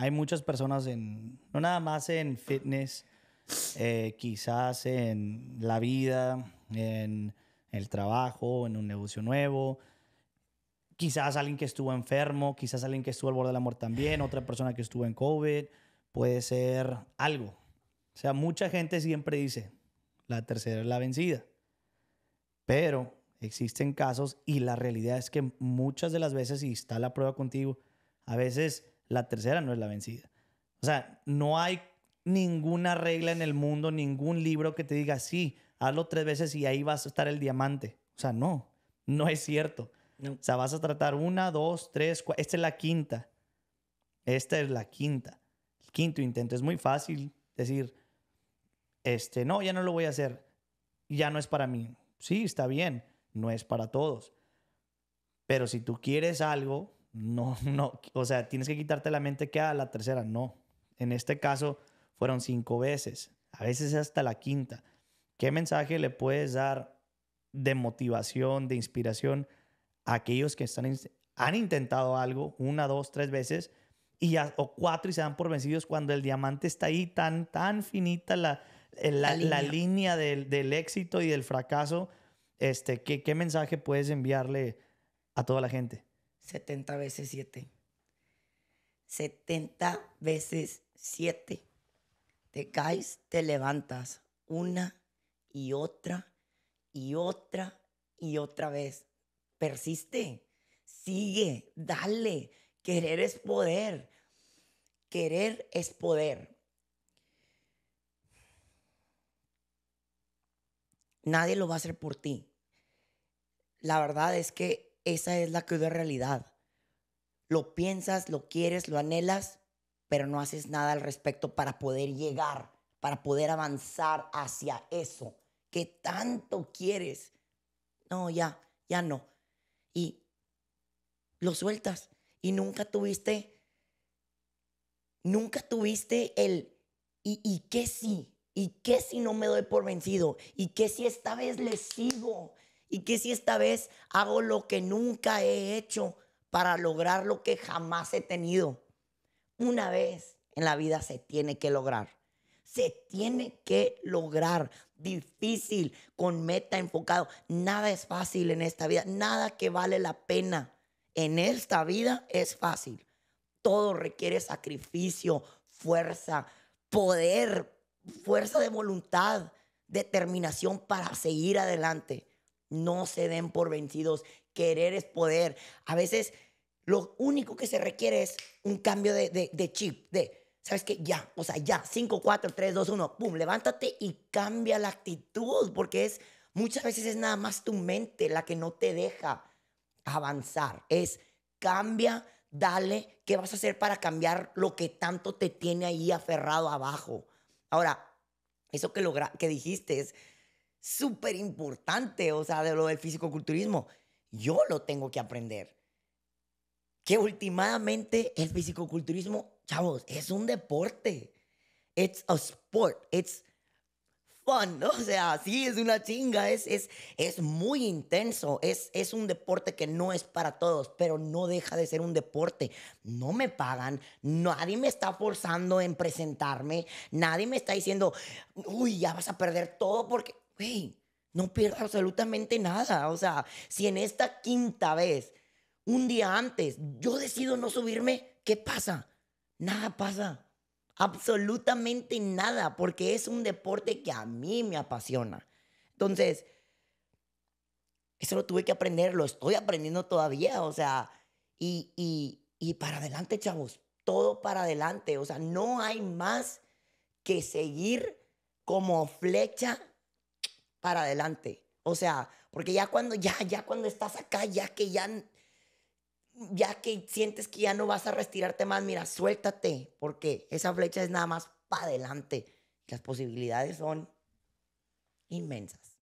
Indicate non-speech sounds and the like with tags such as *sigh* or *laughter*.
hay muchas personas en, no nada más en fitness, eh, quizás en la vida, en el trabajo, en un negocio nuevo, quizás alguien que estuvo enfermo, quizás alguien que estuvo al borde del amor también, otra persona que estuvo en COVID, puede ser algo. O sea, mucha gente siempre dice, la tercera es la vencida. Pero existen casos y la realidad es que muchas de las veces, y está la prueba contigo, a veces la tercera no es la vencida. O sea, no hay ninguna regla en el mundo, ningún libro que te diga, sí, hazlo tres veces y ahí vas a estar el diamante. O sea, no, no es cierto. O sea, vas a tratar una, dos, tres, cuatro. Esta es la quinta. Esta es la quinta. El quinto intento. Es muy fácil decir, este, no, ya no lo voy a hacer. Ya no es para mí. Sí, está bien. No es para todos. Pero si tú quieres algo, no, *laughs* no, o sea, tienes que quitarte la mente que a ah, la tercera, no. En este caso fueron cinco veces, a veces hasta la quinta. ¿Qué mensaje le puedes dar de motivación, de inspiración a aquellos que están, han intentado algo una, dos, tres veces y o cuatro y se dan por vencidos cuando el diamante está ahí tan, tan finita la, eh, línea, del, éxito y del fracaso? Este, ¿Qué mensaje puedes enviarle a toda la gente? 70 veces 7. 70 veces 7. Te caes, te levantas una y otra y otra y otra vez. Persiste, sigue, dale. Querer es poder. Querer es poder. Nadie lo va a hacer por ti. La verdad es que esa es la que cruda realidad. Lo piensas, lo quieres, lo anhelas, pero no haces nada al respecto para poder llegar, para poder avanzar hacia eso que tanto quieres. No, ya, ya no. Y lo sueltas y nunca tuviste, nunca tuviste el, ¿y, y qué si? ¿Y qué si no me doy por vencido? ¿Y qué si esta vez le sigo? ¿Y qué si esta vez hago lo que nunca he hecho para lograr lo que jamás he tenido? Una vez en la vida se tiene que lograr. Se tiene que lograr. Difícil, con meta enfocado. Nada es fácil en esta vida. Nada que vale la pena en esta vida es fácil. Todo requiere sacrificio, fuerza, poder, fuerza de voluntad, determinación para seguir adelante. No se den por vencidos. Querer es poder. A veces lo único que se requiere es un cambio de, chip, de, ¿sabes qué? Ya, o sea, ya, 5, 4, 3, 2, 1, ¡pum! Levántate y cambia la actitud, porque es, muchas veces es nada más tu mente la que no te deja avanzar. Es, cambia, dale, ¿qué vas a hacer para cambiar lo que tanto te tiene ahí aferrado abajo? Ahora, eso que, logra que dijiste es súper importante, o sea, de lo del fisicoculturismo. Yo lo tengo que aprender. Que últimamente el fisicoculturismo, chavos, es un deporte. It's a sport. It's fun. *laughs* O sea, sí, es una chinga. Es, es, es muy intenso. Es, es un deporte que no es para todos, pero no deja de ser un deporte. No me pagan. Nadie me está forzando en presentarme. Nadie me está diciendo, uy, ya vas a perder todo porque güey, no pierdo absolutamente nada. O sea, si en esta quinta vez, un día antes, yo decido no subirme, ¿qué pasa? Nada pasa. Absolutamente nada, porque es un deporte que a mí me apasiona. Entonces, eso lo tuve que aprender, lo estoy aprendiendo todavía, o sea, y, y, y para adelante, chavos, todo para adelante, o sea, no hay más que seguir como flecha adelante. O sea, porque ya cuando, ya, ya cuando estás acá, ya que ya, ya que sientes que ya no vas a retirarte más, mira, suéltate, porque esa flecha es nada más para adelante. Las posibilidades son inmensas.